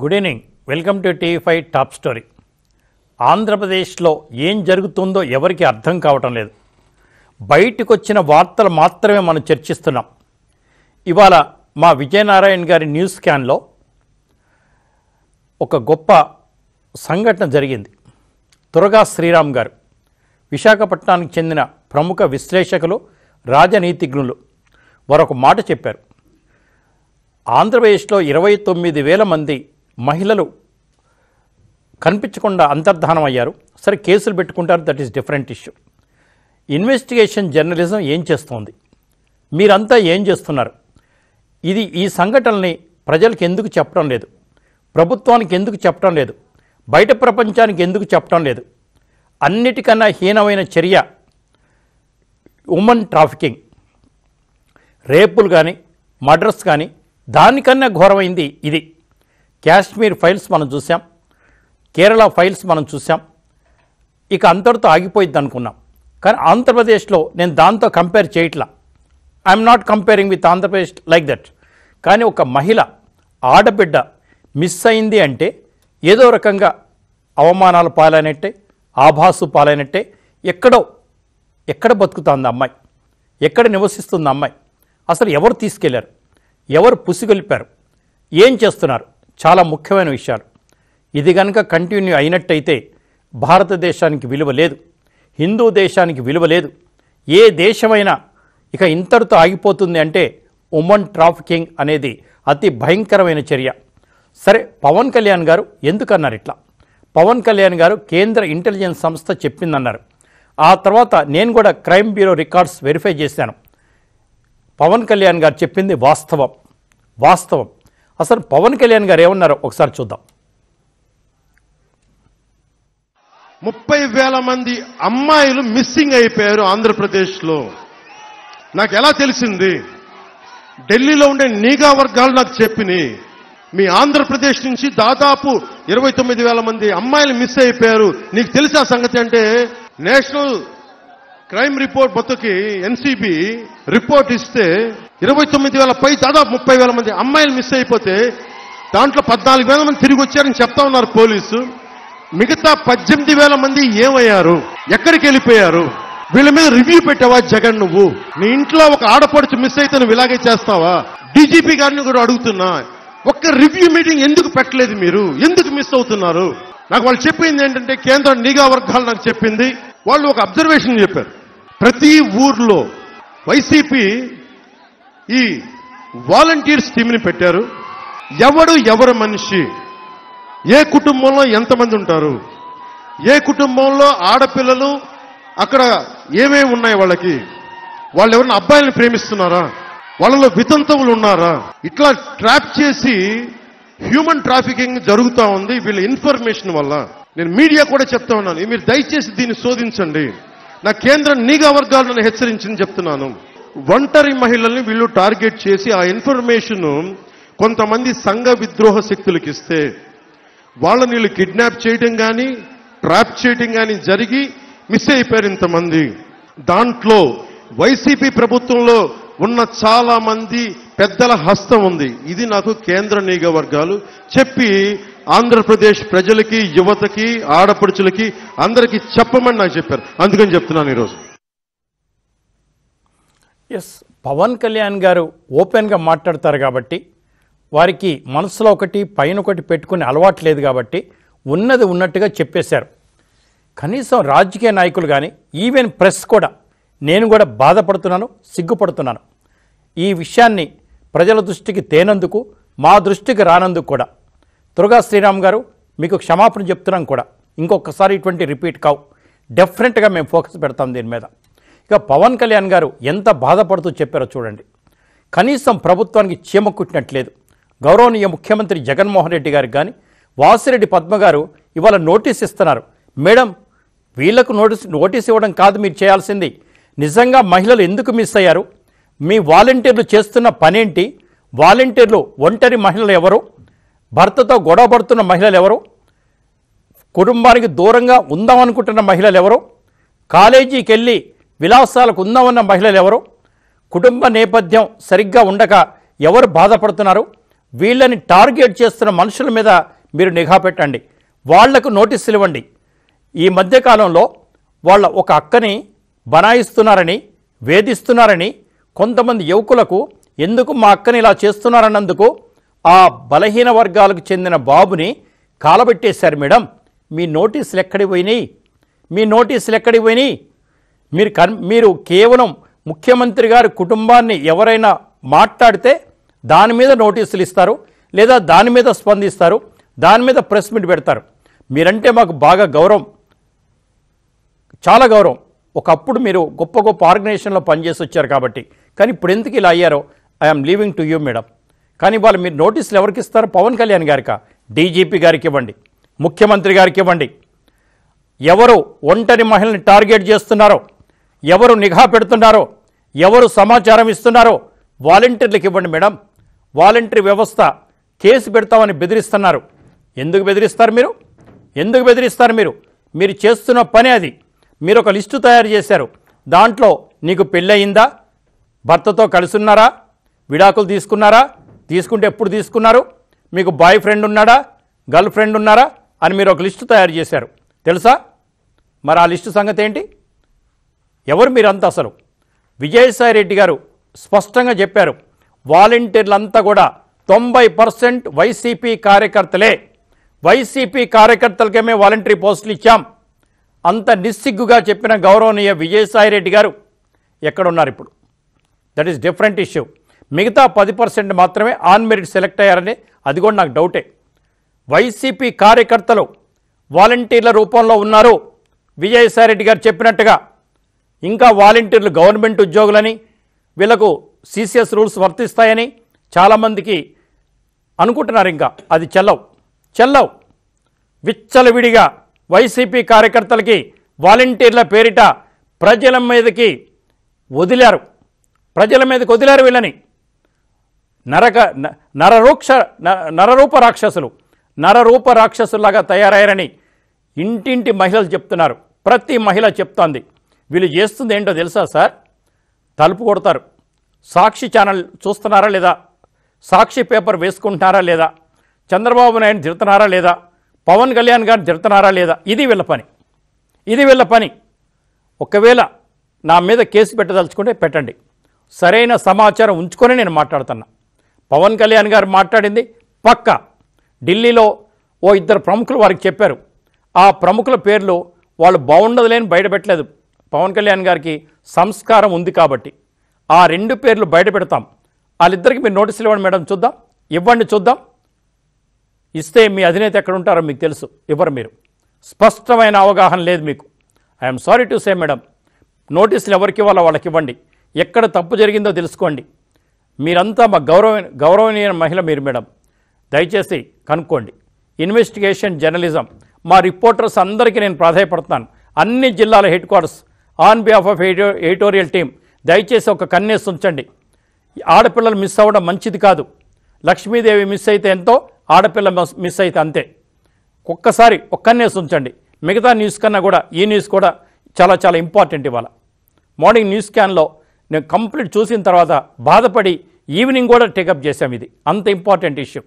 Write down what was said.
good evening welcome to TV five top story ఆంధ్రప్రదేశ్లో ఏం జరుగుతుందో ఎవరికి అర్థం కావటం లేదు బయటకు వచ్చిన వార్తలు మాత్రమే మనం చర్చిస్తున్నాం ఇవాళ మా విజయనారాయణ గారి న్యూస్ స్కాన్లో ఒక గొప్ప సంఘటన జరిగింది తురగా శ్రీరామ్ గారు విశాఖపట్నానికి చెందిన ప్రముఖ విశ్లేషకులు రాజనీతిజ్ఞులు మరొక మాట చెప్పారు ఆంధ్రప్రదేశ్లో ఇరవై తొమ్మిది వేల మంది మహిళలు కనిపించకుండా అంతర్ధానం అయ్యారు సరే కేసులు పెట్టుకుంటారు that is different issue investigation journalism ఏం చేస్తోంది మీరంతా ఏం చేస్తున్నారు ఇది ఈ సంఘటనల్ని ప్రజలకు ఎందుకు చెప్పడం లేదు ప్రభుత్వానికి ఎందుకు చెప్పడం లేదు బయట ప్రపంచానికి ఎందుకు చెప్పడం లేదు అన్నిటికన్నా హీనమైన చర్య ఉమెన్ ట్రాఫికింగ్ రేపులు కానీ మర్డర్స్ కానీ దానికన్నా ఘోరమైంది ఇది కాశ్మీర్ ఫైల్స్ మనం చూసాం కేరళ ఫైల్స్ మనం చూసాం ఇక అంతటితో ఆగిపోయింది అనుకున్నాం కానీ ఆంధ్రప్రదేశ్లో నేను దాంతో కంపేర్ చేయట్లా I'm not comparing with Andhra Pradesh like that కానీ ఒక మహిళ ఆడబిడ్డ మిస్ అయింది అంటే ఏదో రకంగా అవమానాలు పాలైనట్టే ఆభాసు పాలైనట్టే ఎక్కడో ఎక్కడ బతుకుతుంది అమ్మాయి ఎక్కడ నివసిస్తుంది అమ్మాయి అసలు ఎవరు తీసుకెళ్లారు ఎవరు పుసిగొలిపారు ఏం చేస్తున్నారు చాలా ముఖ్యమైన విషయాలు ఇది కనుక కంటిన్యూ అయినట్టయితే భారతదేశానికి విలువ లేదు హిందూ దేశానికి విలువ లేదు ఏ దేశమైనా ఇక ఇంతటితో ఆగిపోతుంది అంటే ఉమెన్ ట్రాఫికింగ్ అనేది అతి భయంకరమైన చర్య సరే పవన్ కళ్యాణ్ గారు ఎందుకన్నారు ఇట్లా పవన్ కళ్యాణ్ గారు కేంద్ర ఇంటెలిజెన్స్ సంస్థ చెప్పిందన్నారు ఆ తర్వాత నేను కూడా క్రైమ్ బ్యూరో రికార్డ్స్ వెరిఫై చేశాను పవన్ కళ్యాణ్ గారు చెప్పింది వాస్తవం వాస్తవం అసలు పవన్ కళ్యాణ్ గారు ఏమన్నారు ఒకసారి చూద్దాం ముప్పై వేల మంది అమ్మాయిలు మిస్సింగ్ అయిపోయారు ఆంధ్రప్రదేశ్లో నాకు ఎలా తెలిసింది ఢిల్లీలో ఉండే నీగా వర్గాలు నాకు చెప్పినాయి మీ ఆంధ్రప్రదేశ్ నుంచి దాదాపు ఇరవై తొమ్మిది వేల మంది అమ్మాయిలు మిస్ అయిపోయారు నీకు తెలిసిన సంగతి అంటే నేషనల్ క్రైమ్ రిపోర్ట్ మొత్తకి ఎన్సీబీ రిపోర్ట్ ఇస్తే ఇరవై తొమ్మిది వేల పై దాదాపు ముప్పై వేల మంది అమ్మాయిలు మిస్ అయిపోతే దాంట్లో పద్నాలుగు వేల మంది తిరిగి వచ్చారని చెప్తా ఉన్నారు పోలీసు మిగతా పద్దెనిమిది వేల మంది ఏమయ్యారు ఎక్కడికి వెళ్ళిపోయారు వీళ్ళ మీద రివ్యూ పెట్టావా జగన్ నువ్వు నీ ఇంట్లో ఒక ఆడపడుచు మిస్ అయితే నువ్వు ఇలాగే చేస్తావా డీజీపీ గారిని కూడా అడుగుతున్నా ఒక్క రివ్యూ మీటింగ్ ఎందుకు పెట్టలేదు మీరు ఎందుకు మిస్ అవుతున్నారు నాకు వాళ్ళు చెప్పింది ఏంటంటే కేంద్ర నిఘా వర్గాలు నాకు చెప్పింది వాళ్ళు ఒక అబ్జర్వేషన్ చెప్పారు ప్రతి ఊర్లో వైసీపీ ఈ వాలంటీర్స్ టీమ్ని పెట్టారు ఎవడు ఎవరు మనిషి ఏ కుటుంబంలో ఎంతమంది ఉంటారు ఏ కుటుంబంలో ఆడపిల్లలు అక్కడ ఏమేమి ఉన్నాయి వాళ్ళకి వాళ్ళు ఎవరిని అబ్బాయిలను ప్రేమిస్తున్నారా వాళ్ళలో వితంతవులు ఉన్నారా ఇట్లా ట్రాప్ చేసి హ్యూమన్ ట్రాఫికింగ్ జరుగుతూ ఉంది వీళ్ళ ఇన్ఫర్మేషన్ వల్ల నేను మీడియా కూడా చెప్తా ఉన్నాను మీరు దయచేసి దీన్ని శోధించండి నా కేంద్ర నీగా వర్గాలను హెచ్చరించింది చెప్తున్నాను ఒంటరి మహిళల్ని వీళ్ళు టార్గెట్ చేసి ఆ ఇన్ఫర్మేషన్ కొంతమంది సంఘ విద్రోహ శక్తులకు ఇస్తే వాళ్ళని వీళ్ళు కిడ్నాప్ చేయడం కానీ ట్రాప్ చేయడం కానీ జరిగి మిస్ అయిపోయారు ఇంతమంది దాంట్లో వైసీపీ ప్రభుత్వంలో ఉన్న చాలా మంది పెద్దల హస్తం ఉంది ఇది నాకు కేంద్ర నీగ వర్గాలు చెప్పి ఆంధ్రప్రదేశ్ ప్రజలకి యువతకి ఆడపడుచులకి అందరికీ చెప్పమని నాకు చెప్పారు అందుకని చెప్తున్నాను ఈరోజు ఎస్ పవన్ కళ్యాణ్ గారు ఓపెన్గా మాట్లాడతారు కాబట్టి వారికి మనసులో ఒకటి పైన ఒకటి పెట్టుకునే అలవాటు లేదు కాబట్టి ఉన్నది ఉన్నట్టుగా చెప్పేశారు కనీసం రాజకీయ నాయకులు కానీ ఈవెన్ ప్రెస్ కూడా నేను కూడా బాధపడుతున్నాను సిగ్గుపడుతున్నాను ఈ విషయాన్ని ప్రజల దృష్టికి తేనందుకు మా దృష్టికి రానందుకు కూడా దుర్గా శ్రీరామ్ గారు మీకు క్షమాపణ చెప్తున్నాం కూడా ఇంకొకసారి ఇటువంటి రిపీట్ కావు డెఫినెట్గా మేము ఫోకస్ పెడతాం దీని మీద ఇక పవన్ కళ్యాణ్ గారు ఎంత బాధపడుతూ చెప్పారో చూడండి కనీసం ప్రభుత్వానికి చీమ కుట్టినట్లేదు గౌరవనీయ ముఖ్యమంత్రి జగన్మోహన్ రెడ్డి గారికి కానీ వాసిరెడ్డి పద్మ గారు ఇవాళ నోటీస్ ఇస్తున్నారు మేడం వీళ్లకు నోటీస్ నోటీస్ ఇవ్వడం కాదు మీరు చేయాల్సింది నిజంగా మహిళలు ఎందుకు మిస్ అయ్యారు మీ వాలంటీర్లు చేస్తున్న పనేంటి వాలంటీర్లు ఒంటరి మహిళలు ఎవరు భర్తతో గొడవ పడుతున్న మహిళలు ఎవరు కుటుంబానికి దూరంగా ఉందామనుకుంటున్న మహిళలు ఎవరు కాలేజీకి వెళ్ళి విలాసాలకు ఉందామన్న మహిళలు ఎవరు కుటుంబ నేపథ్యం సరిగ్గా ఉండక ఎవరు బాధపడుతున్నారు వీళ్ళని టార్గెట్ చేస్తున్న మనుషుల మీద మీరు నిఘా పెట్టండి వాళ్లకు నోటీసులు ఇవ్వండి ఈ మధ్యకాలంలో వాళ్ళ ఒక అక్కని బనాయిస్తున్నారని వేధిస్తున్నారని కొంతమంది యువకులకు ఎందుకు మా అక్కని ఇలా చేస్తున్నారన్నందుకు ఆ బలహీన వర్గాలకు చెందిన బాబుని కాలబెట్టేశారు మేడం మీ నోటీసులు ఎక్కడ పోయినాయి మీ నోటీసులు ఎక్కడ పోయినాయి మీరు కన్ మీరు కేవలం ముఖ్యమంత్రి గారి కుటుంబాన్ని ఎవరైనా మాట్లాడితే దాని మీద నోటీసులు ఇస్తారు లేదా దాని మీద స్పందిస్తారు దాని మీద ప్రెస్ మీట్ పెడతారు మీరంటే మాకు బాగా గౌరవం చాలా గౌరవం ఒకప్పుడు మీరు గొప్ప గొప్ప ఆర్గనైజేషన్లో పనిచేసి వచ్చారు కాబట్టి కానీ ఇప్పుడు ఎందుకు ఇలా అయ్యారో I'm leaving to you madam కానీ వాళ్ళు మీరు నోటీసులు ఎవరికి ఇస్తారు పవన్ కళ్యాణ్ గారిక డీజీపీ గారికి ఇవ్వండి ముఖ్యమంత్రి గారికి ఇవ్వండి ఎవరు ఒంటరి మహిళని టార్గెట్ చేస్తున్నారో ఎవరు నిఘా పెడుతున్నారో ఎవరు సమాచారం ఇస్తున్నారో వాలంటీర్లకు ఇవ్వండి మేడం వాలంటీర్ వ్యవస్థ కేసు పెడతామని బెదిరిస్తున్నారు ఎందుకు బెదిరిస్తారు మీరు ఎందుకు బెదిరిస్తారు మీరు మీరు చేస్తున్న పని అది మీరు ఒక లిస్టు తయారు చేశారు దాంట్లో నీకు పెళ్ళయిందా భర్తతో కలుసున్నారా విడాకులు తీసుకున్నారా తీసుకుంటే ఎప్పుడు తీసుకున్నారు మీకు బాయ్ ఫ్రెండ్ ఉన్నాడా గర్ల్ ఫ్రెండ్ ఉన్నారా అని మీరు ఒక లిస్టు తయారు చేశారు తెలుసా మరి ఆ లిస్టు సంగతి ఏంటి ఎవరు మీరంతా అసలు విజయసాయి రెడ్డి గారు స్పష్టంగా చెప్పారు వాలంటీర్లంతా కూడా తొంభై పర్సెంట్ వైసీపీ కార్యకర్తలే వైసీపీ కార్యకర్తలకేమే వాలంటరీ పోస్టులు ఇచ్చాం అంత నిస్సిగ్గుగా చెప్పిన గౌరవనీయ విజయసాయి రెడ్డి గారు ఎక్కడున్నారు ఇప్పుడు దట్ ఈస్ డిఫరెంట్ ఇష్యూ మిగతా పది పర్సెంట్ మాత్రమే ఆన్ మెరిట్ సెలెక్ట్ అయ్యారని అది కూడా నాకు డౌటే వైసీపీ కార్యకర్తలు వాలంటీర్ల రూపంలో ఉన్నారు విజయసాయిరెడ్డి గారు చెప్పినట్టుగా ఇంకా వాలంటీర్లు గవర్నమెంట్ ఉద్యోగులని వీళ్లకు సీసీఎస్ రూల్స్ వర్తిస్తాయని చాలామందికి అనుకుంటున్నారు ఇంకా అది చెల్లవు చెల్లవు విచ్చలవిడిగా వైసీపీ కార్యకర్తలకి వాలంటీర్ల పేరిట ప్రజల మీదకి వదిలారు ప్రజల మీదకి వదిలారు వీళ్ళని నరక నరరూక్ష నరరూప రాక్షసులు నరరూప రాక్షసులాగా తయారయ్యారని ఇంటింటి మహిళలు చెప్తున్నారు ప్రతి మహిళ చెప్తోంది వీళ్ళు చేస్తుంది ఏంటో తెలుసా సార్ తలుపు కొడతారు సాక్షి ఛానల్ చూస్తున్నారా లేదా సాక్షి పేపర్ వేసుకుంటున్నారా లేదా చంద్రబాబు నాయుడు తిడుతున్నారా లేదా పవన్ కళ్యాణ్ గారు తిడుతున్నారా లేదా ఇది వీళ్ళ పని ఇది వీళ్ళ పని ఒకవేళ నా మీద కేసు పెట్టదలుచుకుంటే పెట్టండి సరైన సమాచారం ఉంచుకొని నేను మాట్లాడుతున్నా పవన్ కళ్యాణ్ గారు మాట్లాడింది పక్క ఢిల్లీలో ఓ ఇద్దరు ప్రముఖులు వారికి చెప్పారు ఆ ప్రముఖుల పేర్లు వాళ్ళు బాగుండదులేని బయటపెట్టలేదు పవన్ కళ్యాణ్ గారికి సంస్కారం ఉంది కాబట్టి ఆ రెండు పేర్లు బయట పెడతాం వాళ్ళిద్దరికి మీరు నోటీసులు ఇవ్వండి మేడం చూద్దాం ఇవ్వండి చూద్దాం ఇస్తే మీ అధినేత ఎక్కడ ఉంటారో మీకు తెలుసు ఇవ్వరు మీరు స్పష్టమైన అవగాహన లేదు మీకు I'm sorry to say madam నోటీసులు ఎవరికి ఇవ్వాలో వాళ్ళకి ఇవ్వండి ఎక్కడ తప్పు జరిగిందో తెలుసుకోండి మీరంతా మా గౌరవ గౌరవనీయ మహిళ మీరు మేడం దయచేసి కనుక్కోండి ఇన్వెస్టిగేషన్ జర్నలిజం మా రిపోర్టర్స్ అందరికీ నేను ప్రాధాయపడుతున్నాను అన్ని జిల్లాల headquarters on behalf of editorial team దయచేసి ఒక కన్నేసి ఉంచండి ఆడపిల్లలు మిస్ అవ్వడం మంచిది కాదు లక్ష్మీదేవి మిస్ అయితే ఎంతో ఆడపిల్ల మిస్ అయితే అంతే ఒక్కసారి ఒక్కన్నేసి ఉంచండి మిగతా న్యూస్ కన్నా కూడా ఈ న్యూస్ కూడా చాలా చాలా ఇంపార్టెంట్ ఇవాళ మార్నింగ్ న్యూస్ క్యాన్లో నేను కంప్లీట్ చూసిన తర్వాత బాధపడి ఈవినింగ్ కూడా టేకప్ చేశాం ఇది అంత ఇంపార్టెంట్ ఇష్యూ